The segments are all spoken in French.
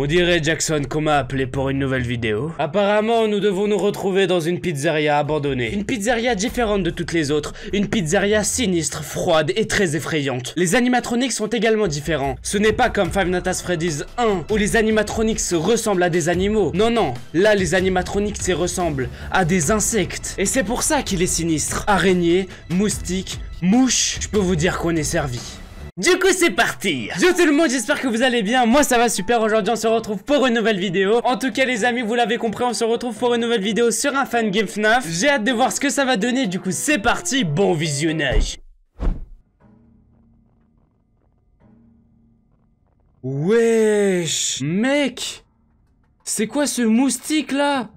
On dirait Jackson qu'on m'a appelé pour une nouvelle vidéo. Apparemment, nous devons nous retrouver dans une pizzeria abandonnée. Une pizzeria différente de toutes les autres. Une pizzeria sinistre, froide et très effrayante. Les animatroniques sont également différents. Ce n'est pas comme Five Nights at Freddy's 1, où les animatroniques se ressemblent à des animaux. Non, non. Là, les animatroniques se ressemblent à des insectes. Et c'est pour ça qu'il est sinistre. Araignée, moustique, mouche, Je peux vous dire qu'on est servi. Du coup c'est parti Yo tout le monde j'espère que vous allez bien Moi ça va super aujourd'hui on se retrouve pour une nouvelle vidéo En tout cas les amis vous l'avez compris on se retrouve pour une nouvelle vidéo sur un fan game FNAF J'ai hâte de voir ce que ça va donner du coup c'est parti Bon visionnage Wesh Mec C'est quoi ce moustique là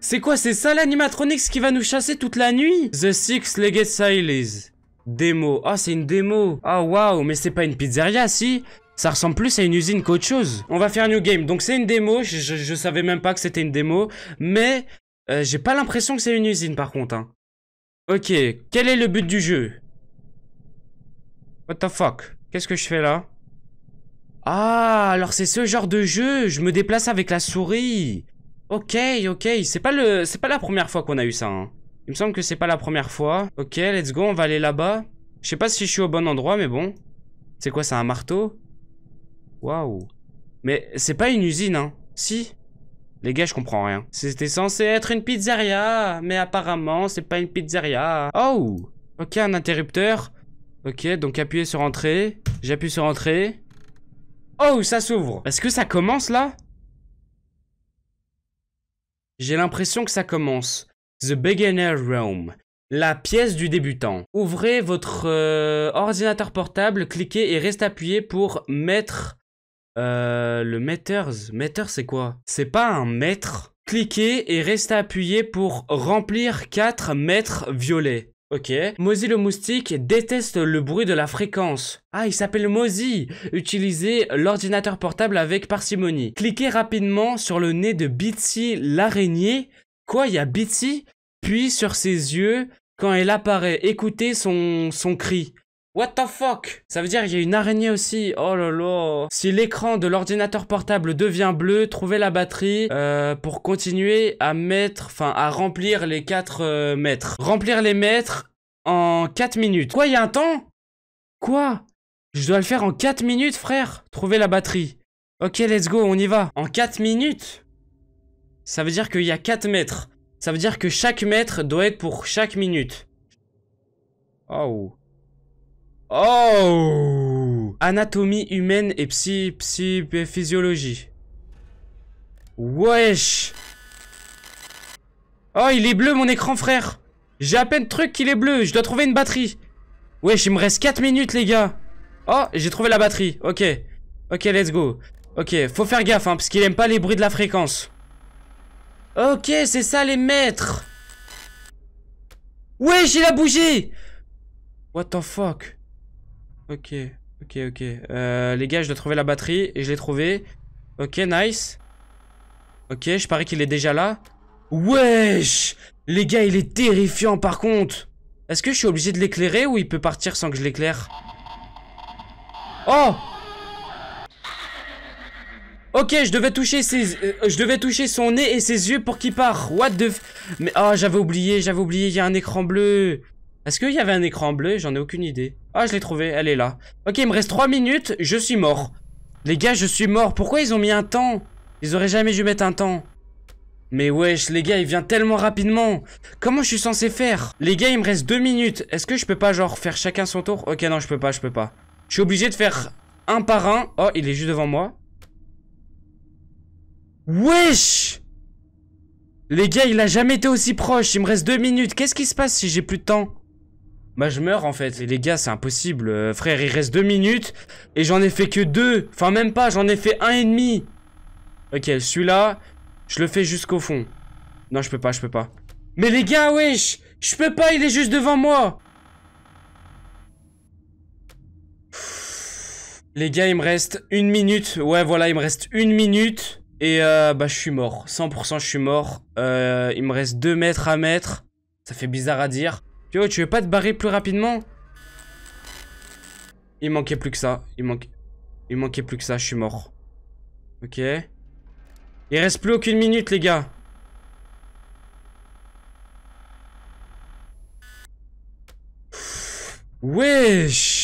C'est quoi c'est ça l'animatronics qui va nous chasser toute la nuit The Six Legged Siles... Démo. Ah, oh, c'est une démo. Ah, oh, waouh, mais c'est pas une pizzeria, si ça ressemble plus à une usine qu'autre chose. On va faire un New Game. Donc c'est une démo. Je, savais même pas que c'était une démo. Mais euh, j'ai pas l'impression que c'est une usine par contre. Hein. Ok. Quel est le but du jeu What the fuck Qu'est-ce que je fais là Ah, alors c'est ce genre de jeu. Je me déplace avec la souris. Ok, ok. C'est pas, le, pas la première fois qu'on a eu ça. Hein. Il me semble que c'est pas la première fois. Ok, let's go, on va aller là-bas. Je sais pas si je suis au bon endroit, mais bon. C'est quoi, c'est un marteau Waouh. Mais c'est pas une usine, hein. Si les gars, je comprends rien. C'était censé être une pizzeria, mais apparemment, c'est pas une pizzeria. Oh Ok, un interrupteur. Ok, donc appuyez sur entrée. J'appuie sur entrée. Oh, ça s'ouvre Est-ce que ça commence, là J'ai l'impression que ça commence. The Beginner Room. La pièce du débutant. Ouvrez votre euh, ordinateur portable, cliquez et restez appuyé pour mettre... Euh, le meters. Meters c'est quoi C'est pas un mètre. Cliquez et restez appuyé pour remplir 4 mètres violets. Ok. Mozi le moustique déteste le bruit de la fréquence. Ah, il s'appelle Mozi. Utilisez l'ordinateur portable avec parcimonie. Cliquez rapidement sur le nez de Bitsy l'araignée. Quoi, il y a Bitsy puis sur ses yeux, quand elle apparaît, écoutez son, son cri. What the fuck Ça veut dire qu'il y a une araignée aussi. Oh là là. Si l'écran de l'ordinateur portable devient bleu, trouvez la batterie euh, pour continuer à mettre, enfin à remplir les 4 euh, mètres. Remplir les mètres en 4 minutes. Quoi, il y a un temps Quoi Je dois le faire en 4 minutes, frère. Trouver la batterie. Ok, let's go, on y va. En 4 minutes Ça veut dire qu'il y a 4 mètres. Ça veut dire que chaque mètre doit être pour chaque minute. Oh. Oh Anatomie humaine et psy, psy, physiologie. Wesh Oh, il est bleu mon écran, frère J'ai à peine truc qu'il est bleu, je dois trouver une batterie. Wesh, il me reste 4 minutes, les gars. Oh, j'ai trouvé la batterie, ok. Ok, let's go. Ok, faut faire gaffe, hein, parce qu'il aime pas les bruits de la fréquence. Ok, c'est ça les maîtres Wesh j'ai la bougé What the fuck Ok, ok, ok. Euh, les gars, je dois trouver la batterie et je l'ai trouvée. Ok, nice. Ok, je parie qu'il est déjà là. Wesh Les gars, il est terrifiant par contre Est-ce que je suis obligé de l'éclairer ou il peut partir sans que je l'éclaire Oh Ok, je devais toucher euh, je devais toucher son nez et ses yeux pour qu'il part. What the f... Mais ah, oh, j'avais oublié, j'avais oublié, il y a un écran bleu. Est-ce qu'il y avait un écran bleu J'en ai aucune idée. Ah, je l'ai trouvé, elle est là. Ok, il me reste 3 minutes, je suis mort. Les gars, je suis mort. Pourquoi ils ont mis un temps Ils auraient jamais dû mettre un temps. Mais wesh, les gars, il vient tellement rapidement. Comment je suis censé faire Les gars, il me reste 2 minutes. Est-ce que je peux pas, genre, faire chacun son tour Ok, non, je peux pas, je peux pas. Je suis obligé de faire un par un. Oh, il est juste devant moi. Wesh Les gars, il a jamais été aussi proche. Il me reste deux minutes. Qu'est-ce qui se passe si j'ai plus de temps Bah, je meurs, en fait. les gars, c'est impossible. Euh, frère, il reste deux minutes. Et j'en ai fait que deux. Enfin, même pas. J'en ai fait un et demi. Ok, celui-là, je le fais jusqu'au fond. Non, je peux pas, je peux pas. Mais les gars, wesh Je peux pas, il est juste devant moi Les gars, il me reste une minute. Ouais, voilà, il me reste une minute. Et euh, bah, je suis mort. 100% je suis mort. Euh, il me reste 2 mètres à mettre. Ça fait bizarre à dire. Yo, tu veux pas te barrer plus rapidement Il manquait plus que ça. Il, manquait... il manquait plus que ça. Je suis mort. Ok. Il reste plus aucune minute, les gars. Wesh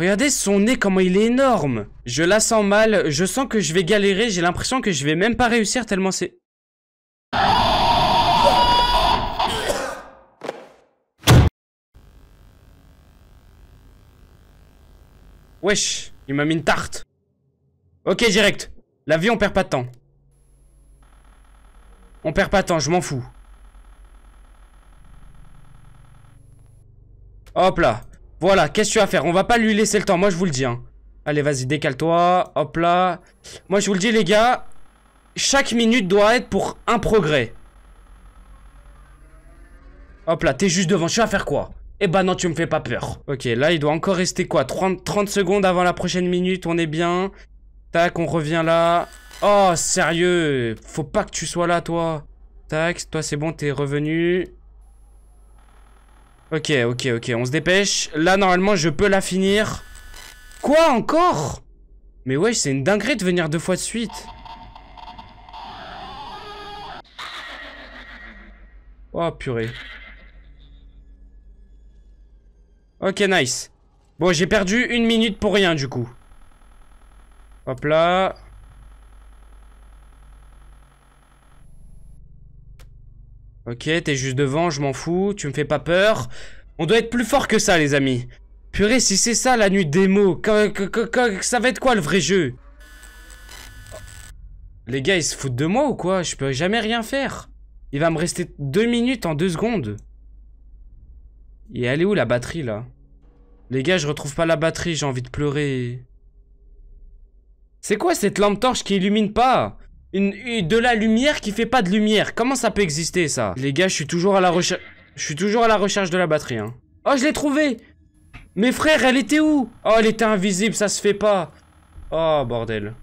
Regardez son nez, comment il est énorme Je la sens mal, je sens que je vais galérer, j'ai l'impression que je vais même pas réussir tellement c'est... Wesh, il m'a mis une tarte Ok, direct La vie, on perd pas de temps. On perd pas de temps, je m'en fous. Hop là voilà, qu'est-ce que tu vas faire On va pas lui laisser le temps, moi je vous le dis. Hein. Allez, vas-y, décale-toi. Hop là. Moi je vous le dis, les gars. Chaque minute doit être pour un progrès. Hop là, t'es juste devant. Je suis à faire quoi Eh ben non, tu me fais pas peur. Ok, là, il doit encore rester quoi 30, 30 secondes avant la prochaine minute, on est bien. Tac, on revient là. Oh, sérieux Faut pas que tu sois là, toi. Tac, toi, c'est bon, t'es revenu. Ok, ok, ok, on se dépêche. Là, normalement, je peux la finir. Quoi, encore Mais ouais, c'est une dinguerie de venir deux fois de suite. Oh, purée. Ok, nice. Bon, j'ai perdu une minute pour rien, du coup. Hop là. Ok, t'es juste devant, je m'en fous, tu me fais pas peur. On doit être plus fort que ça, les amis. Purée, si c'est ça la nuit démo, ça va être quoi le vrai jeu Les gars, ils se foutent de moi ou quoi Je peux jamais rien faire. Il va me rester deux minutes en deux secondes. Et elle est où la batterie, là Les gars, je retrouve pas la batterie, j'ai envie de pleurer. C'est quoi cette lampe torche qui illumine pas une, de la lumière qui fait pas de lumière. Comment ça peut exister, ça Les gars, je suis toujours à la recherche... Je suis toujours à la recherche de la batterie, hein. Oh, je l'ai trouvé Mes frères, elle était où Oh, elle était invisible, ça se fait pas. Oh, bordel.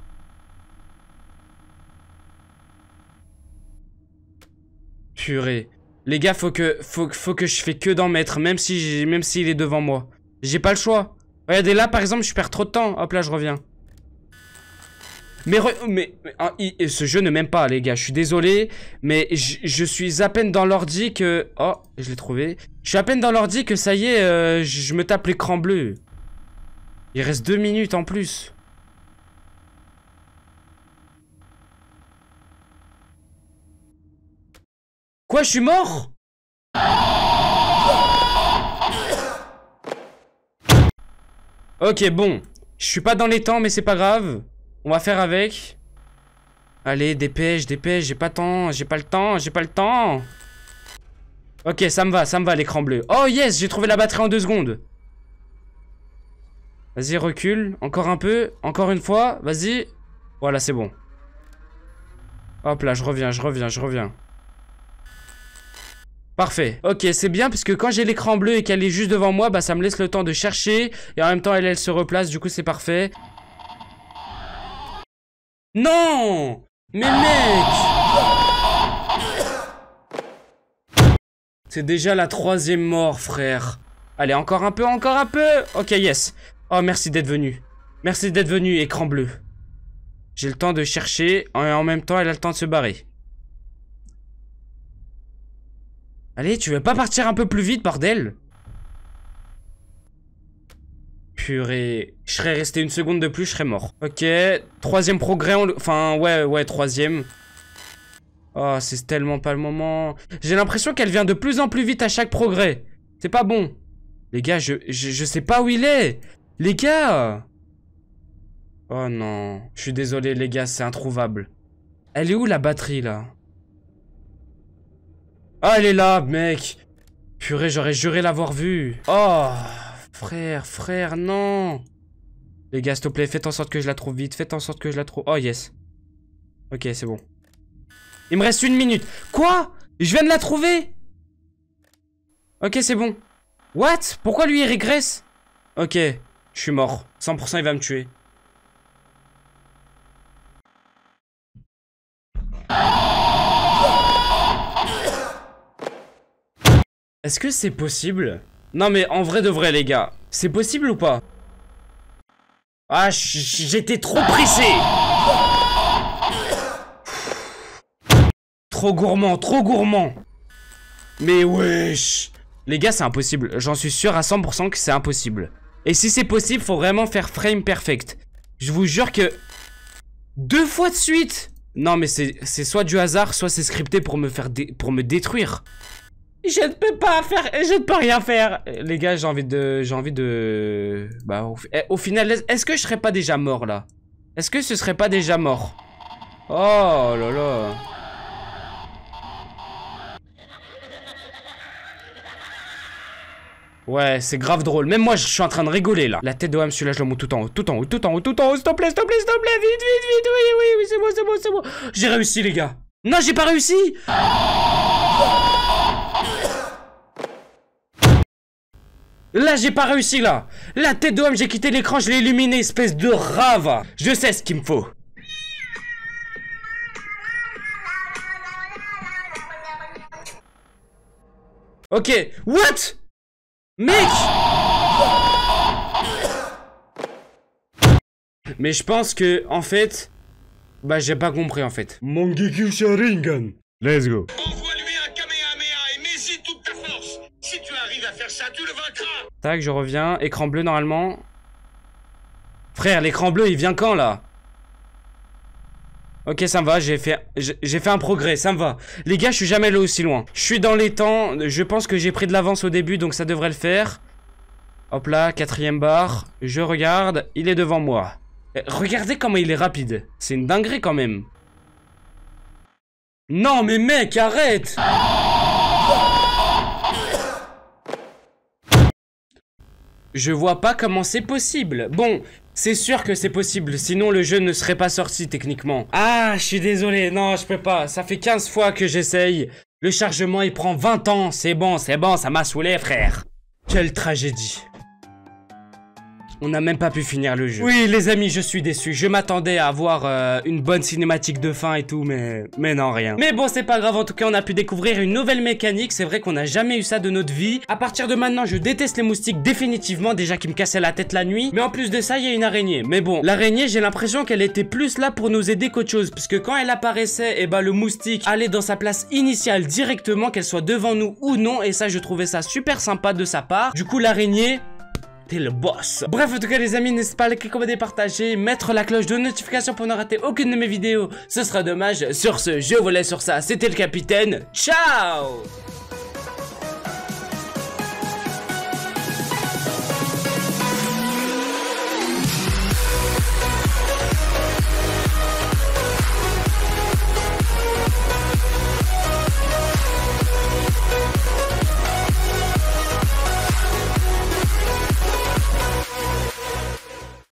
Purée. Les gars, faut que, faut, que je fais que d'en mettre, même si même s'il est devant moi. J'ai pas le choix. Regardez, là, par exemple, je perds trop de temps. Hop, là, je reviens. Mais, ah, ce jeu ne m'aime pas, les gars. Je suis désolé, mais je, suis à peine dans l'ordi que... Oh, je l'ai trouvé. Je suis à peine dans l'ordi que ça y est, euh, je me tape l'écran bleu. Il reste deux minutes en plus. Quoi, je suis mort Ok, bon. Je suis pas dans les temps, mais c'est pas grave. On va faire avec. Allez, dépêche, dépêche, j'ai pas le temps, j'ai pas le temps, j'ai pas le temps. Ok, ça me va, ça me va l'écran bleu. Oh yes, j'ai trouvé la batterie en deux secondes. Vas-y, recule, encore un peu, encore une fois, vas-y. Voilà, c'est bon. Hop là, je reviens, je reviens, je reviens. Parfait. Ok, c'est bien parce que quand j'ai l'écran bleu et qu'elle est juste devant moi, bah ça me laisse le temps de chercher et en même temps elle, elle se replace, du coup c'est parfait. Non Mais mec C'est déjà la troisième mort, frère. Allez, encore un peu, encore un peu Ok, yes. Oh, merci d'être venu. Merci d'être venu, écran bleu. J'ai le temps de chercher, et en même temps, elle a le temps de se barrer. Allez, tu veux pas partir un peu plus vite, bordel purée. Je serais resté une seconde de plus, je serais mort. Ok, troisième progrès. Enfin, ouais, ouais, troisième. Oh, c'est tellement pas le moment. J'ai l'impression qu'elle vient de plus en plus vite à chaque progrès. C'est pas bon. Les gars, je, je, je, sais pas où il est. Les gars Oh non. Je suis désolé, les gars, c'est introuvable. Elle est où, la batterie, là Ah, elle est là, mec Purée, j'aurais juré l'avoir vue. Oh Frère, frère, non Les gars, s'il te plaît, faites en sorte que je la trouve vite. Faites en sorte que je la trouve... Oh, yes. Ok, c'est bon. Il me reste une minute. Quoi Je viens de la trouver Ok, c'est bon. What Pourquoi lui, il régresse Ok, je suis mort. 100%, il va me tuer. Est-ce que c'est possible non mais en vrai de vrai les gars, c'est possible ou pas Ah j'étais trop pressé Trop gourmand, trop gourmand Mais wesh Les gars c'est impossible, j'en suis sûr à 100% que c'est impossible. Et si c'est possible, faut vraiment faire frame perfect. Je vous jure que... Deux fois de suite Non mais c'est soit du hasard, soit c'est scripté pour me faire pour me détruire. Je ne peux pas faire, je ne peux rien faire. Les gars, j'ai envie de, j'ai envie de, bah, au, eh, final, est-ce que je serais pas déjà mort là Est-ce que ce serait pas déjà mort Oh là là. Ouais, c'est grave drôle. Même moi, je suis en train de rigoler là. La tête de Ham, celui-là, je le monte tout en haut, tout en haut, tout en haut, tout en haut. S'il te plaît, s'il te plaît, s'il te plaît, vite, vite, vite. Oui, oui, oui, c'est bon, c'est bon, c'est J'ai réussi, les gars. Non, j'ai pas réussi. Là, j'ai pas réussi, là La tête de homme, j'ai quitté l'écran, je l'ai illuminé, espèce de rave Je sais ce qu'il me faut Ok, what Mec Mais je pense que, en fait... Bah, j'ai pas compris, en fait. Mon Sharingan hein. Let's go Tac, je reviens. Écran bleu normalement. Frère, l'écran bleu, il vient quand là Ok, ça me va, j'ai fait, fait un progrès, ça me va. Les gars, je suis jamais allé aussi loin. Je suis dans les temps, je pense que j'ai pris de l'avance au début, donc ça devrait le faire. Hop là, quatrième barre, je regarde, il est devant moi. Eh, regardez comment il est rapide, c'est une dinguerie quand même. Non mais mec, arrête Je vois pas comment c'est possible. Bon, c'est sûr que c'est possible, sinon le jeu ne serait pas sorti techniquement. Ah, je suis désolé, non, je peux pas. Ça fait 15 fois que j'essaye. Le chargement, il prend 20 ans. C'est bon, c'est bon, ça m'a saoulé, frère. Quelle tragédie. On n'a même pas pu finir le jeu. Oui, les amis, je suis déçu. Je m'attendais à avoir euh, une bonne cinématique de fin et tout, mais, mais non, rien. Mais bon, c'est pas grave. En tout cas, on a pu découvrir une nouvelle mécanique. C'est vrai qu'on n'a jamais eu ça de notre vie. À partir de maintenant, je déteste les moustiques définitivement. Déjà qui me cassaient la tête la nuit. Mais en plus de ça, il y a une araignée. Mais bon, l'araignée, j'ai l'impression qu'elle était plus là pour nous aider qu'autre chose. Puisque quand elle apparaissait, et eh bah ben, le moustique allait dans sa place initiale directement, qu'elle soit devant nous ou non. Et ça, je trouvais ça super sympa de sa part. Du coup, l'araignée, le boss. Bref, en tout cas, les amis, n'hésitez pas à liker, commenter, partager, mettre la cloche de notification pour ne rater aucune de mes vidéos. Ce sera dommage. Sur ce, je vous laisse sur ça. C'était le capitaine. Ciao